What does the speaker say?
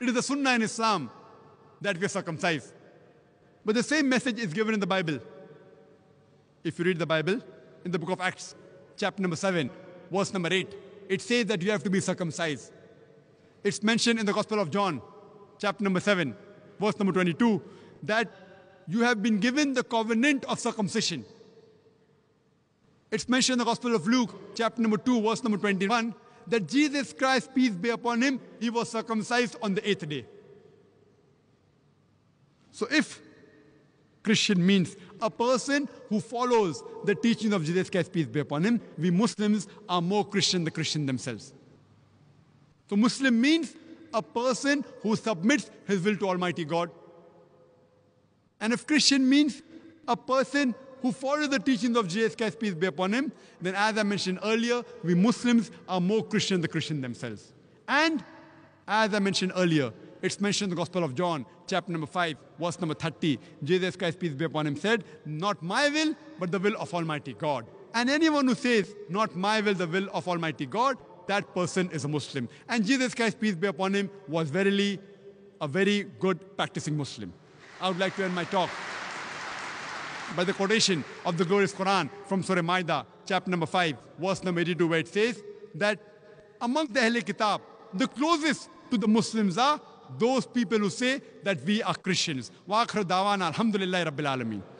It is the Sunnah in Islam that we are circumcised. But the same message is given in the Bible. If you read the Bible, in the book of Acts, chapter number 7, verse number 8, it says that you have to be circumcised. It's mentioned in the Gospel of John, chapter number 7, verse number 22, that you have been given the covenant of circumcision. It's mentioned in the Gospel of Luke, chapter number 2, verse number 21, that Jesus Christ, peace be upon him, he was circumcised on the eighth day. So if Christian means a person who follows the teaching of Jesus Christ, peace be upon him, we Muslims are more Christian than Christian themselves. So Muslim means a person who submits his will to Almighty God. And if Christian means a person who follow the teachings of Christ, peace be upon him, then as I mentioned earlier, we Muslims are more Christian than Christian themselves. And as I mentioned earlier, it's mentioned in the Gospel of John, chapter number 5, verse number 30. Jesus Christ, peace be upon him, said, Not my will, but the will of Almighty God. And anyone who says, Not my will, the will of Almighty God, that person is a Muslim. And Jesus Christ, peace be upon him, was verily a very good practicing Muslim. I would like to end my talk by the quotation of the glorious Quran from Surah Maida, chapter number 5, verse number 82, where it says that among the Ahle Kitab, the closest to the Muslims are those people who say that we are Christians. Wa akhir dawana, alhamdulillah, rabbil alameen.